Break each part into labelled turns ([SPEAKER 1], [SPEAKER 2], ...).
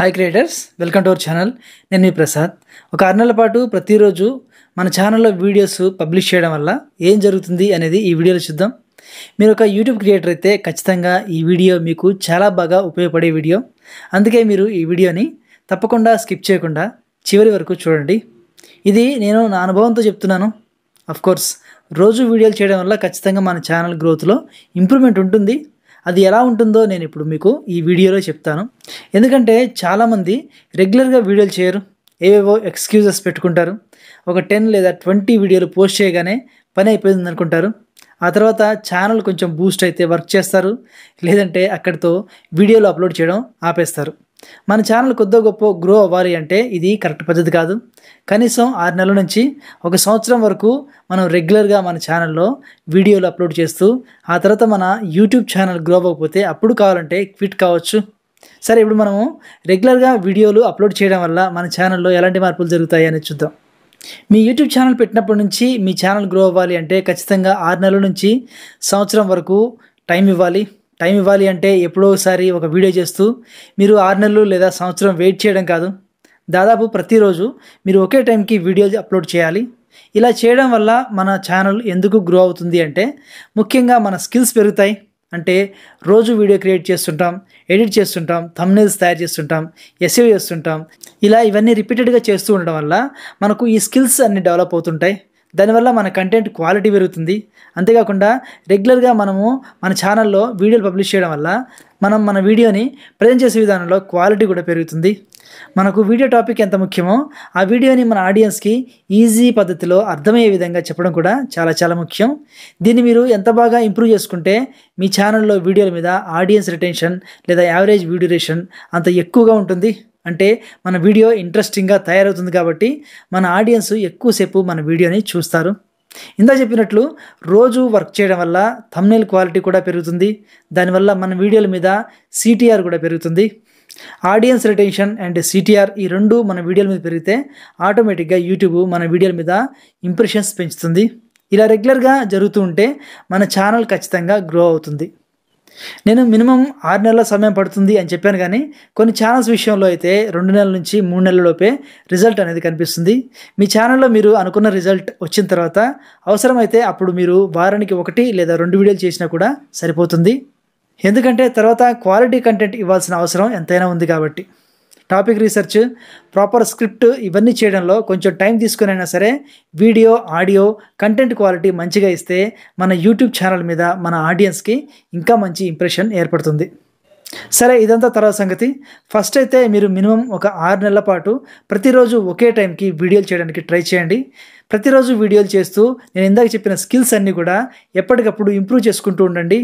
[SPEAKER 1] hi creators welcome to our channel నేను మీ ప్రసాద్ ఒక ఆరు నెలల పాటు ప్రతిరోజు మన ఛానల్లో వీడియోస్ పబ్లిష్ చేయడం వల్ల ఏం జరుగుతుంది అనేది ఈ వీడియోలో చూద్దాం మీరు ఒక యూట్యూబ్ క్రియేటర్ అయితే ఖచ్చితంగా ఈ వీడియో మీకు చాలా బాగా ఉపయోగపడే వీడియో అందుకే మీరు ఈ వీడియోని తప్పకుండా స్కిప్ చేయకుండా చివరి వరకు చూడండి ఇది నేను నా అనుభవంతో చెప్తున్నాను అఫ్కోర్స్ రోజు వీడియోలు చేయడం వల్ల ఖచ్చితంగా మన ఛానల్ గ్రోత్లో ఇంప్రూవ్మెంట్ ఉంటుంది అది ఎలా ఉంటుందో నేను ఇప్పుడు మీకు ఈ వీడియోలో చెప్తాను ఎందుకంటే చాలామంది రెగ్యులర్గా వీడియోలు చేయరు ఏవేవో ఎక్స్క్యూజెస్ పెట్టుకుంటారు ఒక టెన్ లేదా ట్వంటీ వీడియోలు పోస్ట్ చేయగానే పని అయిపోయింది అనుకుంటారు ఆ తర్వాత ఛానల్ కొంచెం బూస్ట్ అయితే వర్క్ చేస్తారు లేదంటే అక్కడితో వీడియోలు అప్లోడ్ చేయడం ఆపేస్తారు మన ఛానల్ కొద్దో గొప్ప గ్రో అవ్వాలి అంటే ఇది కరెక్ట్ పద్ధతి కాదు కనీసం ఆరు నెలల నుంచి ఒక సంవత్సరం వరకు మనం రెగ్యులర్గా మన ఛానల్లో వీడియోలు అప్లోడ్ చేస్తూ ఆ తర్వాత మన యూట్యూబ్ ఛానల్ గ్రో అవ్వకపోతే అప్పుడు కావాలంటే క్విట్ కావచ్చు సరే ఇప్పుడు మనము రెగ్యులర్గా వీడియోలు అప్లోడ్ చేయడం వల్ల మన ఛానల్లో ఎలాంటి మార్పులు జరుగుతాయి అని చూద్దాం మీ యూట్యూబ్ ఛానల్ పెట్టినప్పటి నుంచి మీ ఛానల్ గ్రో అవ్వాలి అంటే ఖచ్చితంగా ఆరు నెలల నుంచి సంవత్సరం వరకు టైం ఇవ్వాలి టైం ఇవ్వాలి అంటే ఎప్పుడో ఒకసారి ఒక వీడియో చేస్తూ మీరు ఆరు నెలలు లేదా సంవత్సరం వెయిట్ చేయడం కాదు దాదాపు ప్రతిరోజు మీరు ఒకే టైంకి వీడియోస్ అప్లోడ్ చేయాలి ఇలా చేయడం వల్ల మన ఛానల్ ఎందుకు గ్రో అవుతుంది అంటే ముఖ్యంగా మన స్కిల్స్ పెరుగుతాయి అంటే రోజు వీడియో క్రియేట్ చేస్తుంటాం ఎడిట్ చేస్తుంటాం థమ్నేల్స్ తయారు చేస్తుంటాం ఎస్ఏ e చేస్తుంటాం ఇలా ఇవన్నీ రిపీటెడ్గా చేస్తూ ఉండడం వల్ల మనకు ఈ స్కిల్స్ అన్నీ డెవలప్ అవుతుంటాయి దానివల్ల మన కంటెంట్ క్వాలిటీ పెరుగుతుంది అంతేకాకుండా రెగ్యులర్గా మనము మన ఛానల్లో వీడియోలు పబ్లిష్ చేయడం వల్ల మనం మన వీడియోని ప్రజెంట్ చేసే విధానంలో క్వాలిటీ కూడా పెరుగుతుంది మనకు వీడియో టాపిక్ ఎంత ముఖ్యమో ఆ వీడియోని మన ఆడియన్స్కి ఈజీ పద్ధతిలో అర్థమయ్యే విధంగా చెప్పడం కూడా చాలా చాలా ముఖ్యం దీన్ని మీరు ఎంత బాగా ఇంప్రూవ్ చేసుకుంటే మీ ఛానల్లో వీడియోల మీద ఆడియన్స్ రిటెన్షన్ లేదా యావరేజ్ వీడియో రేషన్ అంత ఎక్కువగా ఉంటుంది అంటే మన వీడియో ఇంట్రెస్టింగ్గా తయారవుతుంది కాబట్టి మన ఆడియన్స్ ఎక్కువసేపు మన వీడియోని చూస్తారు ఇందా చెప్పినట్లు రోజు వర్క్ చేయడం వల్ల తమ్నేల్ క్వాలిటీ కూడా పెరుగుతుంది దానివల్ల మన వీడియోల మీద సిటీఆర్ కూడా పెరుగుతుంది ఆడియన్స్ రిటెన్షన్ అండ్ సిటీఆర్ ఈ రెండు మన వీడియోల మీద పెరిగితే ఆటోమేటిక్గా యూట్యూబ్ మన వీడియోల మీద ఇంప్రెషన్స్ పెంచుతుంది ఇలా రెగ్యులర్గా జరుగుతూ ఉంటే మన ఛానల్ ఖచ్చితంగా గ్రో అవుతుంది నేను మినిమం ఆరు నెలల సమయం పడుతుంది అని చెప్పాను కానీ కొన్ని ఛానల్స్ విషయంలో అయితే రెండు నెలల నుంచి మూడు నెలలలోపే రిజల్ట్ అనేది కనిపిస్తుంది మీ ఛానల్లో మీరు అనుకున్న రిజల్ట్ వచ్చిన తర్వాత అవసరమైతే అప్పుడు మీరు వారానికి ఒకటి లేదా రెండు వీడియోలు చేసినా కూడా సరిపోతుంది ఎందుకంటే తర్వాత క్వాలిటీ కంటెంట్ ఇవ్వాల్సిన అవసరం ఎంతైనా ఉంది కాబట్టి టాపిక్ రీసెర్చ్ ప్రాపర్ స్క్రిప్ట్ ఇవన్నీ చేయడంలో కొంచెం టైం తీసుకునైనా సరే వీడియో ఆడియో కంటెంట్ క్వాలిటీ మంచిగా ఇస్తే మన యూట్యూబ్ ఛానల్ మీద మన ఆడియన్స్కి ఇంకా మంచి ఇంప్రెషన్ ఏర్పడుతుంది సరే ఇదంతా తర్వాత సంగతి ఫస్ట్ అయితే మీరు మినిమం ఒక ఆరు నెలల పాటు ప్రతిరోజు ఒకే టైంకి వీడియోలు చేయడానికి ట్రై చేయండి ప్రతిరోజు వీడియోలు చేస్తూ నేను ఇందాక చెప్పిన స్కిల్స్ అన్నీ కూడా ఎప్పటికప్పుడు ఇంప్రూవ్ చేసుకుంటూ ఉండండి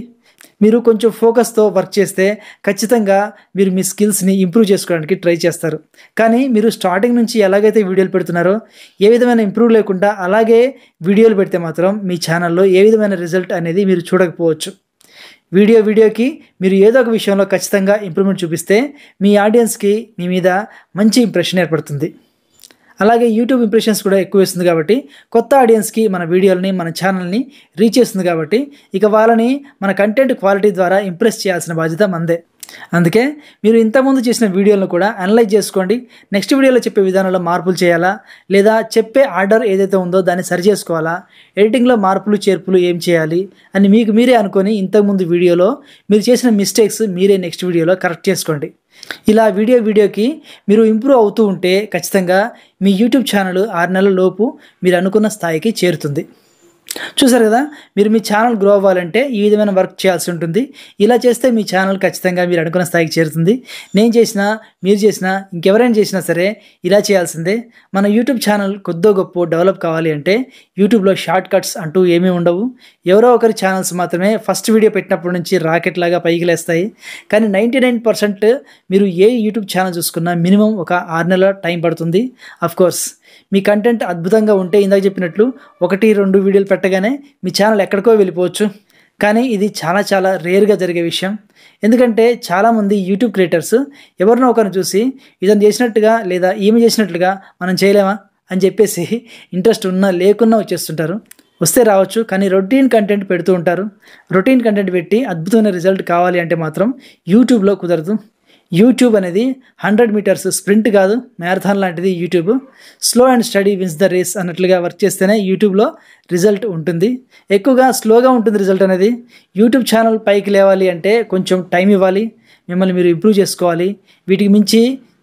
[SPEAKER 1] మీరు కొంచెం ఫోకస్తో వర్క్ చేస్తే ఖచ్చితంగా మీరు మీ స్కిల్స్ని ఇంప్రూవ్ చేసుకోవడానికి ట్రై చేస్తారు కానీ మీరు స్టార్టింగ్ నుంచి ఎలాగైతే వీడియోలు పెడుతున్నారో ఏ విధమైన ఇంప్రూవ్ లేకుండా అలాగే వీడియోలు పెడితే మాత్రం మీ ఛానల్లో ఏ విధమైన రిజల్ట్ అనేది మీరు చూడకపోవచ్చు వీడియో వీడియోకి మీరు ఏదో ఒక విషయంలో ఖచ్చితంగా ఇంప్రూవ్మెంట్ చూపిస్తే మీ ఆడియన్స్కి మీ మీద మంచి ఇంప్రెషన్ ఏర్పడుతుంది అలాగే యూట్యూబ్ ఇంప్రెషన్స్ కూడా ఎక్కువ ఇస్తుంది కాబట్టి కొత్త ఆడియన్స్కి మన వీడియోలని మన ఛానల్ని రీచ్ చేస్తుంది కాబట్టి ఇక వాళ్ళని మన కంటెంట్ క్వాలిటీ ద్వారా ఇంప్రెస్ చేయాల్సిన బాధ్యత మందే అందుకే మీరు ఇంతకుముందు చేసిన వీడియోలను కూడా అనలైజ్ చేసుకోండి నెక్స్ట్ వీడియోలో చెప్పే విధానంలో మార్పులు చేయాలా లేదా చెప్పే ఆర్డర్ ఏదైతే ఉందో దాన్ని సరి చేసుకోవాలా ఎడిటింగ్లో మార్పులు చేర్పులు ఏం చేయాలి అని మీకు మీరే అనుకొని ఇంతకుముందు వీడియోలో మీరు చేసిన మిస్టేక్స్ మీరే నెక్స్ట్ వీడియోలో కరెక్ట్ చేసుకోండి ఇలా వీడియో వీడియోకి మీరు ఇంప్రూవ్ అవుతూ ఉంటే ఖచ్చితంగా మీ యూట్యూబ్ ఛానల్ ఆరు నెలల లోపు మీరు అనుకున్న స్థాయికి చేరుతుంది చూసారు కదా మీరు మీ ఛానల్ గ్రో అవ్వాలంటే ఈ విధమైన వర్క్ చేయాల్సి ఉంటుంది ఇలా చేస్తే మీ ఛానల్ ఖచ్చితంగా మీరు అనుకున్న స్థాయికి చేరుతుంది నేను చేసినా మీరు చేసినా ఇంకెవరైనా చేసినా సరే ఇలా చేయాల్సిందే మన యూట్యూబ్ ఛానల్ కొద్దో గొప్ప డెవలప్ కావాలి అంటే యూట్యూబ్లో షార్ట్ కట్స్ అంటూ ఏమీ ఉండవు ఎవరో ఒకరి ఛానల్స్ మాత్రమే ఫస్ట్ వీడియో పెట్టినప్పటి నుంచి రాకెట్ లాగా పైకి లేస్తాయి కానీ నైంటీ నైన్ పర్సెంట్ మీరు ఏ యూట్యూబ్ ఛానల్ చూసుకున్నా మినిమం ఒక ఆరు నెలల టైం పడుతుంది అఫ్కోర్స్ మీ కంటెంట్ అద్భుతంగా ఉంటే ఇందాక చెప్పినట్లు ఒకటి రెండు వీడియోలు పెట్టగానే మీ ఛానల్ ఎక్కడికో వెళ్ళిపోవచ్చు కానీ ఇది చాలా చాలా రేర్గా జరిగే విషయం ఎందుకంటే చాలామంది యూట్యూబ్ క్రియేటర్స్ ఎవరినో ఒకరిని చూసి ఇతను చేసినట్టుగా లేదా ఏమి చేసినట్లుగా మనం చేయలేమా అని చెప్పేసి ఇంట్రెస్ట్ ఉన్నా లేకున్నా వచ్చేస్తుంటారు వస్తే రావచ్చు కానీ రొటీన్ కంటెంట్ పెడుతూ ఉంటారు రొటీన్ కంటెంట్ పెట్టి అద్భుతమైన రిజల్ట్ కావాలి అంటే మాత్రం యూట్యూబ్లో కుదరదు యూట్యూబ్ అనేది హండ్రెడ్ మీటర్స్ స్ప్రింట్ కాదు మ్యారథాన్ లాంటిది YouTube slow and steady wins the race అన్నట్లుగా వర్క్ చేస్తేనే యూట్యూబ్లో రిజల్ట్ ఉంటుంది ఎక్కువగా స్లోగా ఉంటుంది రిజల్ట్ అనేది యూట్యూబ్ ఛానల్ పైకి లేవాలి అంటే కొంచెం టైం ఇవ్వాలి మిమ్మల్ని మీరు ఇంప్రూవ్ చేసుకోవాలి వీటికి మించి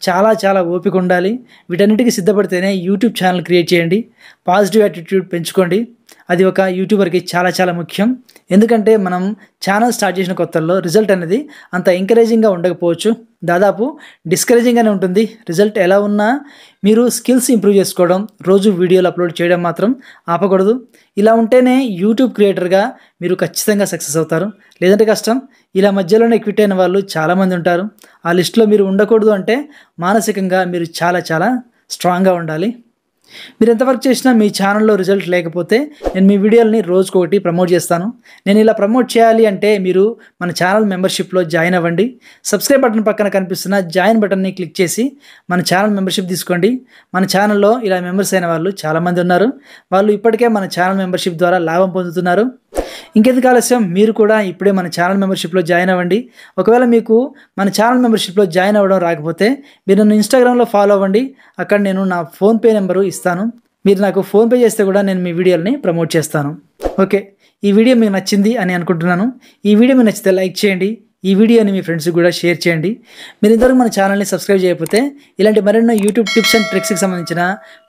[SPEAKER 1] చాలా చాలా ఓపిక ఉండాలి వీటన్నిటికీ సిద్ధపడితేనే యూట్యూబ్ ఛానల్ క్రియేట్ చేయండి పాజిటివ్ యాటిట్యూడ్ పెంచుకోండి అది ఒక యూట్యూబర్కి చాలా చాలా ముఖ్యం ఎందుకంటే మనం ఛానల్ స్టార్ట్ చేసిన కొత్తల్లో రిజల్ట్ అనేది అంత ఎంకరేజింగ్గా ఉండకపోవచ్చు దాదాపు డిస్కరేజింగ్గానే ఉంటుంది రిజల్ట్ ఎలా ఉన్నా మీరు స్కిల్స్ ఇంప్రూవ్ చేసుకోవడం రోజు వీడియోలు అప్లోడ్ చేయడం మాత్రం ఆపకూడదు ఇలా ఉంటేనే యూట్యూబ్ క్రియేటర్గా మీరు ఖచ్చితంగా సక్సెస్ అవుతారు లేదంటే కష్టం ఇలా మధ్యలోనే క్విట్ అయిన వాళ్ళు చాలామంది ఉంటారు ఆ లిస్ట్లో మీరు ఉండకూడదు అంటే మానసికంగా మీరు చాలా చాలా స్ట్రాంగ్గా ఉండాలి మీరు ఎంత వర్క్ చేసినా మీ ఛానల్లో రిజల్ట్ లేకపోతే నేను మీ వీడియోలని రోజుకొకటి ప్రమోట్ చేస్తాను నేను ఇలా ప్రమోట్ చేయాలి అంటే మీరు మన ఛానల్ మెంబర్షిప్లో జాయిన్ అవ్వండి సబ్స్క్రైబ్ బటన్ పక్కన కనిపిస్తున్న జాయిన్ బటన్ని క్లిక్ చేసి మన ఛానల్ మెంబర్షిప్ తీసుకోండి మన ఛానల్లో ఇలా మెంబర్స్ అయిన వాళ్ళు చాలామంది ఉన్నారు వాళ్ళు ఇప్పటికే మన ఛానల్ మెంబర్షిప్ ద్వారా లాభం పొందుతున్నారు ఇంకెందుకు ఆలస్యం మీరు కూడా ఇప్పుడే మన ఛానల్ మెంబర్షిప్లో జాయిన్ అవ్వండి ఒకవేళ మీకు మన ఛానల్ మెంబర్షిప్లో జాయిన్ అవ్వడం రాకపోతే మీరు నన్ను ఇన్స్టాగ్రామ్లో ఫాలో అవ్వండి అక్కడ నేను నా ఫోన్పే నెంబరు ఇస్తాను మీరు నాకు ఫోన్పే చేస్తే కూడా నేను మీ వీడియోలని ప్రమోట్ చేస్తాను ఓకే ఈ వీడియో మీకు నచ్చింది అని అనుకుంటున్నాను ఈ వీడియో మీకు నచ్చితే లైక్ చేయండి ఈ వీడియోని మీ ఫ్రెండ్స్కి కూడా షేర్ చేయండి మీరు ఇంతవరకు మన ఛానల్ని సబ్స్క్రైబ్ చేయకపోతే ఇలాంటి మరెన్నో యూట్యూబ్ టిప్స్ అండ్ ట్రిక్స్కి సంబంధించిన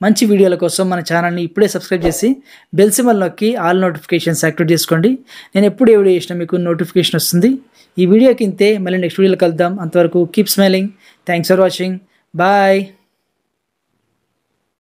[SPEAKER 1] మంచి వీడియోల కోసం మన ఛానల్ని ఇప్పుడే సబ్స్క్రైబ్ చేసి బెల్ సిమల్ నొక్కి ఆల్ నోటిఫికేషన్స్ యాక్టివేట్ చేసుకోండి నేను ఎప్పుడు ఏ వీడియో చేసినా మీకు నోటిఫికేషన్ వస్తుంది ఈ వీడియోకి ఇంతే మళ్ళీ నెక్స్ట్ వీడియోలో కలుద్దాం అంతవరకు keep smiling thanks for watching bye